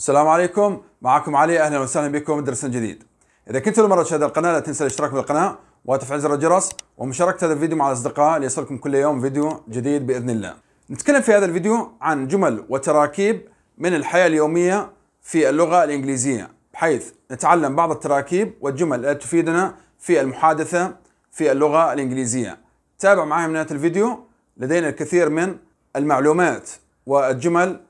السلام عليكم معكم علي اهلا وسهلا بكم درس جديد اذا كنت اول مره تشاهد القناه لا تنسى الاشتراك بالقناه وتفعيل زر الجرس ومشاركه هذا الفيديو مع الاصدقاء ليصلكم كل يوم فيديو جديد باذن الله نتكلم في هذا الفيديو عن جمل وتراكيب من الحياه اليوميه في اللغه الانجليزيه بحيث نتعلم بعض التراكيب والجمل التي تفيدنا في المحادثه في اللغه الانجليزيه تابع معي من نهايه الفيديو لدينا الكثير من المعلومات والجمل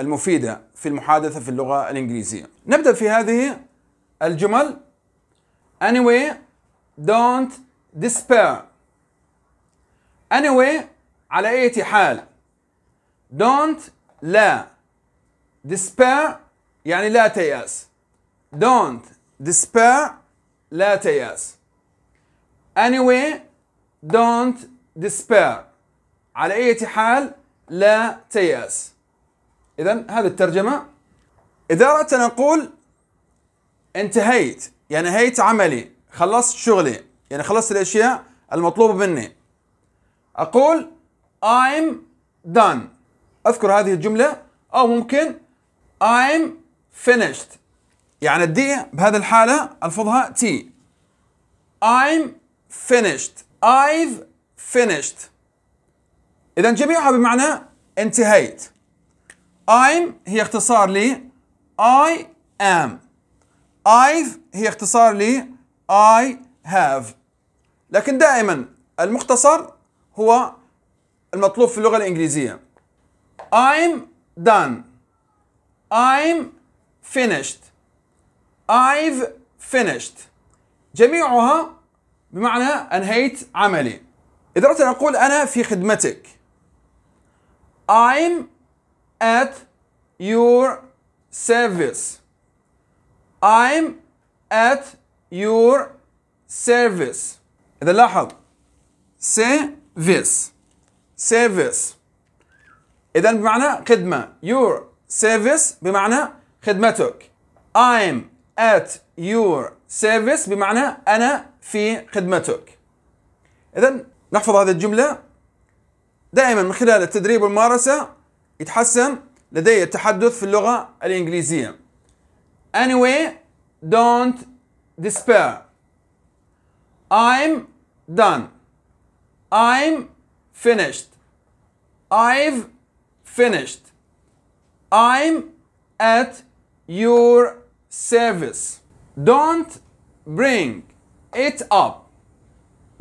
المفيدة في المحادثة في اللغة الإنجليزية نبدأ في هذه الجمل Anyway don't despair Anyway على أي حال don't لا despair يعني لا تيأس don't despair لا تيأس anyway don't despair على أي حال لا تيأس إذا هذه الترجمة إذا أردت أن أقول انتهيت يعني نهيت عملي خلصت شغلي يعني خلصت الأشياء المطلوبة مني أقول I'm done أذكر هذه الجملة أو ممكن I'm finished يعني الدي بهذه الحالة ألفظها تي I'm finished I've finished إذا جميعها بمعنى انتهيت I'm هي اختصار ل I am I've هي اختصار ل I have لكن دائما المختصر هو المطلوب في اللغة الإنجليزية I'm done I'm finished I've finished جميعها بمعنى أنهيت عملي إذا أردت أن أقول أنا في خدمتك I'm at your service. I'm at your service. إذا لاحظ service service إذا بمعنى خدمة your service بمعنى خدمتك I'm at your service بمعنى أنا في خدمتك إذا نحفظ هذه الجملة دائما من خلال التدريب والممارسة يتحسن لدي التحدث في اللغة الإنجليزية Anyway, don't despair I'm done I'm finished I've finished I'm at your service Don't bring it up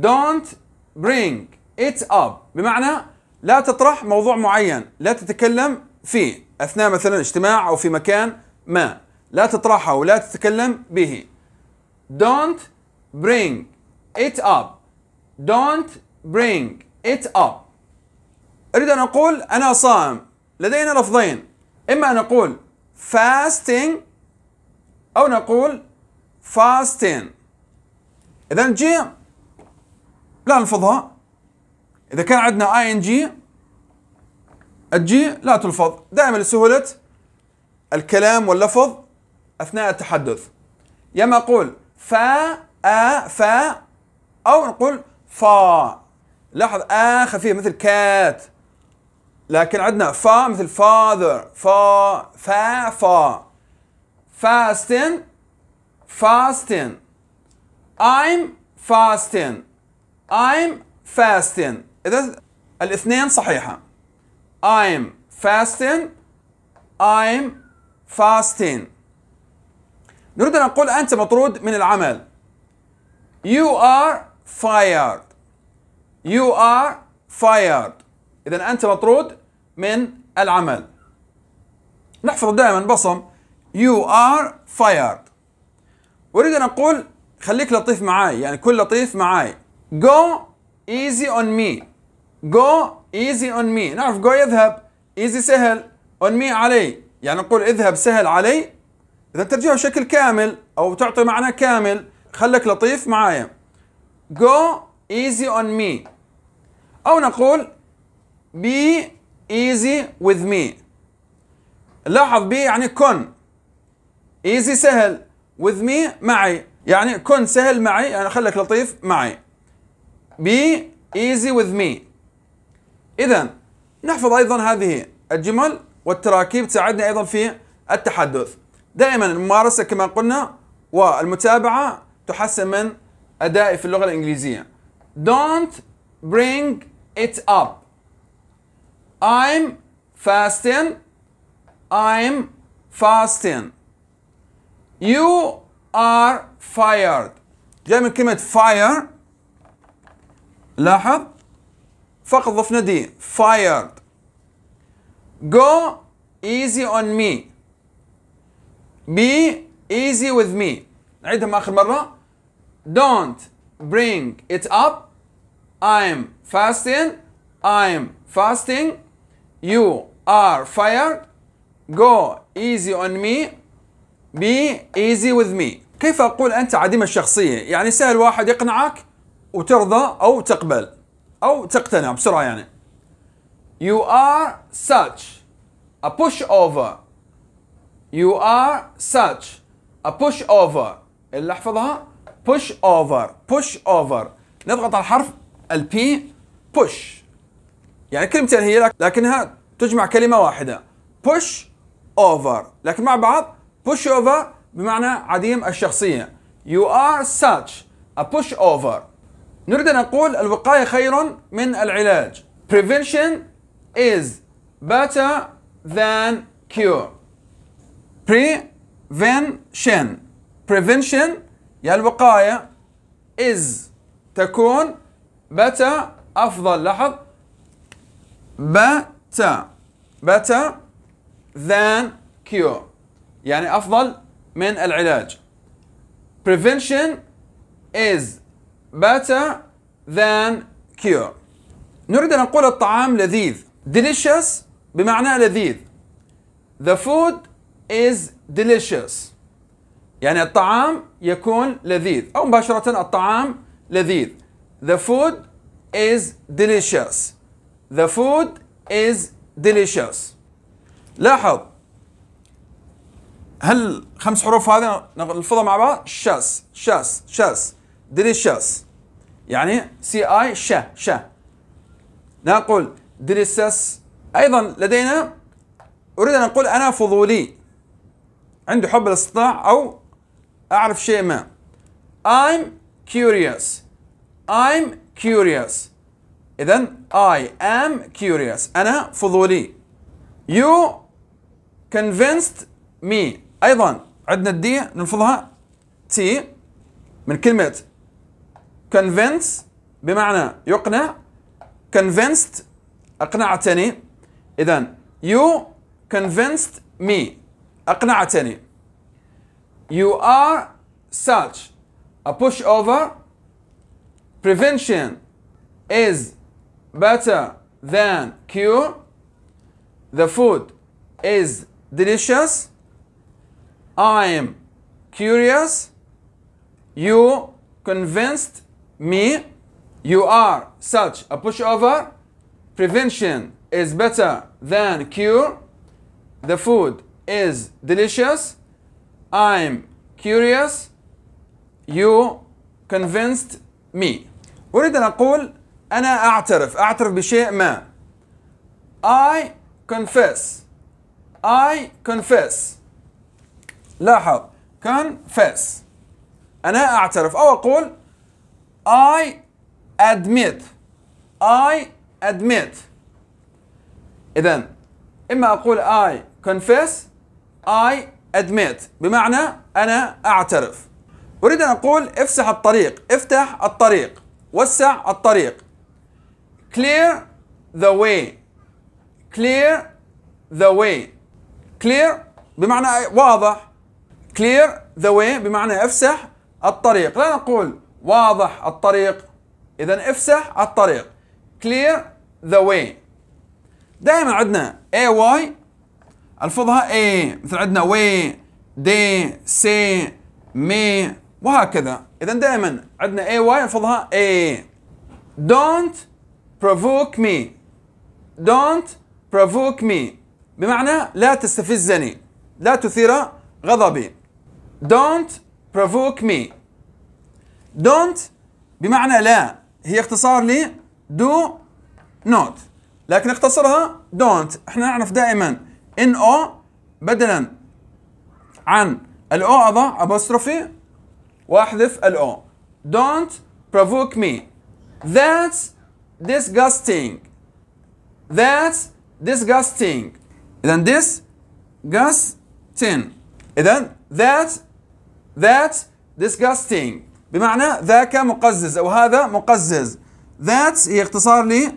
Don't bring it up بمعنى لا تطرح موضوع معين لا تتكلم فيه اثناء مثلا اجتماع او في مكان ما لا تطرحه ولا تتكلم به don't bring it up don't bring it up اريد ان اقول انا صائم لدينا لفظين اما ان اقول fasting او نقول fasting اذا جي لا نلفظها إذا كان عندنا اي ان جي الجي لا تلفظ دائما لسهولة الكلام واللفظ أثناء التحدث يا ما أقول فا آ فا أو نقول فا لاحظ آ خفيف مثل كات لكن عندنا فا مثل فاذر فا فا فا فاستن فاستن I'm fasting I'm fasting إذا الاثنين صحيحة I'm fasting I'm fasting نريد أن نقول أنت مطرود من العمل You are fired You are fired إذا أنت مطرود من العمل نحفظ دائما بصم You are fired أريد أن أقول خليك لطيف معاي يعني كل لطيف معاي Go easy on me جو ايزي اون مي نعرف جو يذهب ايزي سهل اون مي علي يعني نقول اذهب سهل علي اذا ترجمها بشكل كامل او تعطي معنى كامل خلك لطيف معايا go easy on me او نقول be easy with me لاحظ be يعني كن easy سهل with me معي يعني كن سهل معي يعني خلك لطيف معي be easy with me إذا نحفظ أيضا هذه الجمل والتراكيب تساعدنا أيضا في التحدث دائما الممارسة كما قلنا والمتابعة تحسن من أدائي في اللغة الإنجليزية Don't bring it up I'm fasting I'm fasting You are fired جاي من كلمة fire لاحظ فقط ضفنا دي fired go easy on me be easy with me نعيدهم آخر مرة don't bring it up I'm fasting I'm fasting you are fired go easy on me be easy with me كيف أقول أنت عديم الشخصية يعني سهل واحد يقنعك وترضى أو تقبل او تقتنع بسرعه يعني You are such a pushover You are such a pushover اللي احفظها push over push over نضغط على الحرف البي push يعني كلمتين هي لكنها تجمع كلمة واحدة push over لكن مع بعض push over بمعنى عديم الشخصية You are such a push over نريد أن نقول الوقاية خير من العلاج Prevention is better than cure Prevention Prevention يا الوقاية is تكون better أفضل لاحظ better better than cure يعني أفضل من العلاج Prevention is better than cure نريد أن نقول الطعام لذيذ delicious بمعنى لذيذ the food is delicious يعني الطعام يكون لذيذ أو مباشرة الطعام لذيذ the food is delicious the food is delicious لاحظ هل خمس حروف هذه نلفظها مع بعض شاس شاس شاس delicious يعني سي اي ش ش نقول دريسس ايضا لدينا اريد ان اقول انا فضولي عندي حب الاستطلاع او اعرف شيء ما I'm curious I'm curious اذا I am curious انا فضولي You convinced me ايضا عندنا الدي نلفظها تي من كلمه convince بمعنى يقنع convinced أقنعتني إذا you convinced me أقنعتني you are such a pushover prevention is better than cure the food is delicious I'm curious you convinced me, you are such a pushover. Prevention is better than cure. The food is delicious. I'm curious. You convinced me. أريد أن أقول أنا أعترف أعترف بشيء ما I confess I confess لاحظ confess أنا أعترف أو أقول I admit I admit إذا إما أقول I confess I admit بمعنى أنا أعترف أريد أن أقول افسح الطريق افتح الطريق وسع الطريق clear the way clear the way clear بمعنى واضح clear the way بمعنى افسح الطريق لا نقول واضح الطريق اذا افسح الطريق clear the way دائما عندنا اي واي الفظها اي مثل عندنا وي دي سي مي وهكذا اذا دائما عندنا اي واي الفظها اي don't provoke me don't provoke me بمعنى لا تستفزني لا تثير غضبي don't provoke me don't بمعنى لا هي اختصار ل do not لكن اختصرها don't احنا نعرف دائما ان او بدلا عن الاو اضع ابوستروفي واحذف الاو don't provoke me that's disgusting that's disgusting اذا disgusting اذا that that disgusting بمعنى ذاك مقزز أو هذا مقزز that هي اختصار ل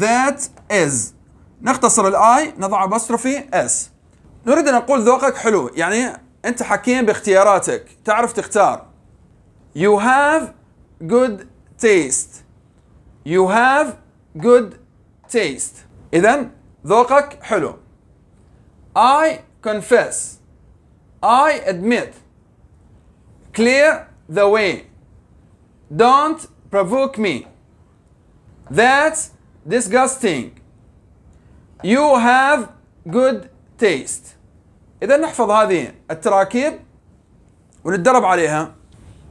that is نختصر الاي نضع ابستروفي اس نريد ان نقول ذوقك حلو يعني انت حكيم باختياراتك تعرف تختار you have good taste you have good taste اذا ذوقك حلو I confess I admit clear the way Don't provoke me. That's disgusting. You have good taste. إذا نحفظ هذه التراكيب ونتدرب عليها.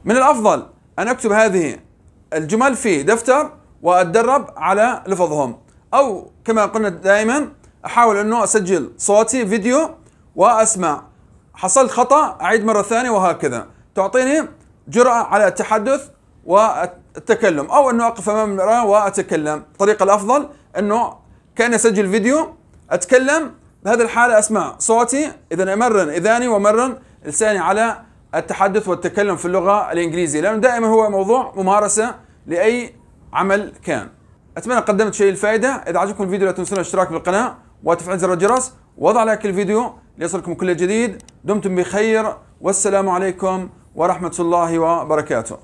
من الأفضل أن أكتب هذه الجمل في دفتر وأتدرب على لفظهم. أو كما قلنا دائما أحاول أنه أسجل صوتي فيديو وأسمع. حصلت خطأ أعيد مرة ثانية وهكذا. تعطيني جرأة على التحدث والتكلم او انه اقف امام المراه واتكلم الطريقه الافضل انه كان اسجل فيديو اتكلم بهذه الحاله اسمع صوتي اذا امرن اذاني ومرن لساني على التحدث والتكلم في اللغه الانجليزيه لانه دائما هو موضوع ممارسه لاي عمل كان اتمنى قدمت شيء الفائده اذا عجبكم الفيديو لا تنسون الاشتراك بالقناه وتفعيل زر الجرس وضع لايك الفيديو ليصلكم كل جديد دمتم بخير والسلام عليكم ورحمه الله وبركاته